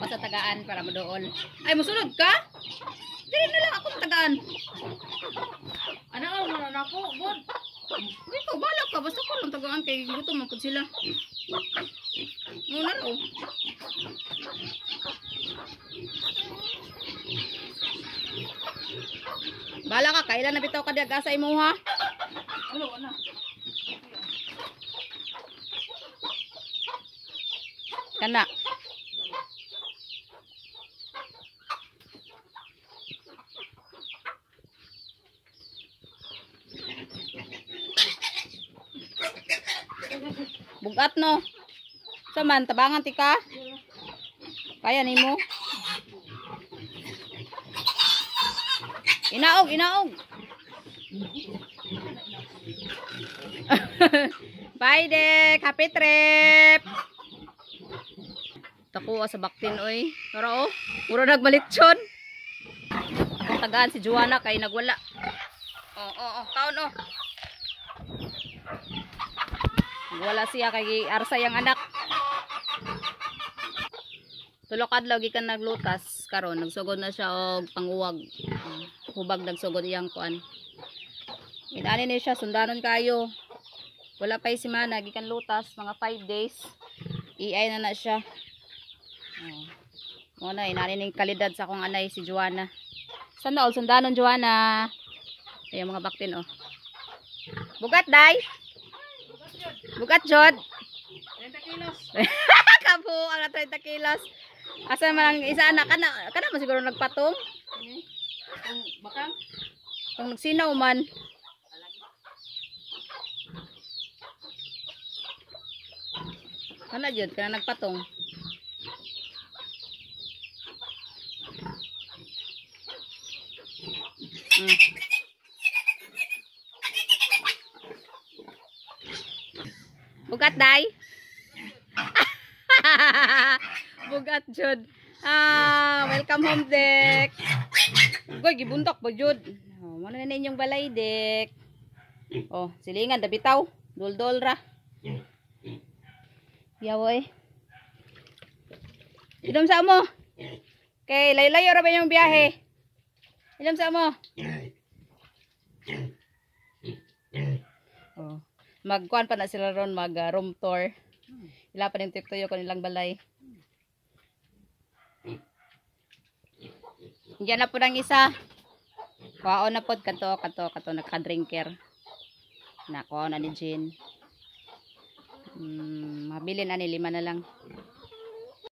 Basta tagaan para madool. Ay, musunod ka? Dili na lang ako tagaan. Ano oh, ang mga anak ko, Dito, balak ka. Basta ko lang tagaan kay gutom ang sila. Muna ro. Oh. Bala ka, kailan na bitaw ka diagasa imo ha? Ano, ano? Kena. Bugat no. cuman tebangan tika. Kaya mu. Inaog, inaog. Bye, Dek. Happy trip. Tako sa baktin oy. Pero oh. Puro nagmalitson. Ako tagaan si Juana kay nagwala. Oh, oh, oh. Taon oh. Wala siya kay arsa yang anak. Tulokad lagi kan naglutas karon nagsugod na siya og panguwag. Hubag nagsugod iyang kuan. Inani ni siya sundanon kayo. Wala pa si mana gikan lutas mga 5 days. Iay na na siya. Mo na inani ning kalidad sa akong anay si Joanna. Sana all sundanon Joanna. Ayan mga baktin oh. Bugat day. Bugat jod. 30 kilos. Kapo ang 30 kilos. Asa man ang isa anak kana kana mo siguro nagpatong. Kung bakang kung nagsinaw man. Kana jud kana nagpatong. Mm. Bugat day. Bugat jud. Ah, welcome home dek. Goy gibuntok ba jud? Oh, ano na ninyong balay dek? Oh, silingan da bitaw. Duldol ra. Yawoy. Idom sa mo. Okay, layo-layo ra ba yung biyahe? Ilam sa mo? oh. Magkuan pa na sila ron mag uh, room tour. Ila pa ning tiktoyo kon ilang balay. Diyan na po ng isa. Kuwao na po kanto kanto kanto nagka-drinker. Nakuha na ni Jean. Mm, mabilin ani lima na lang.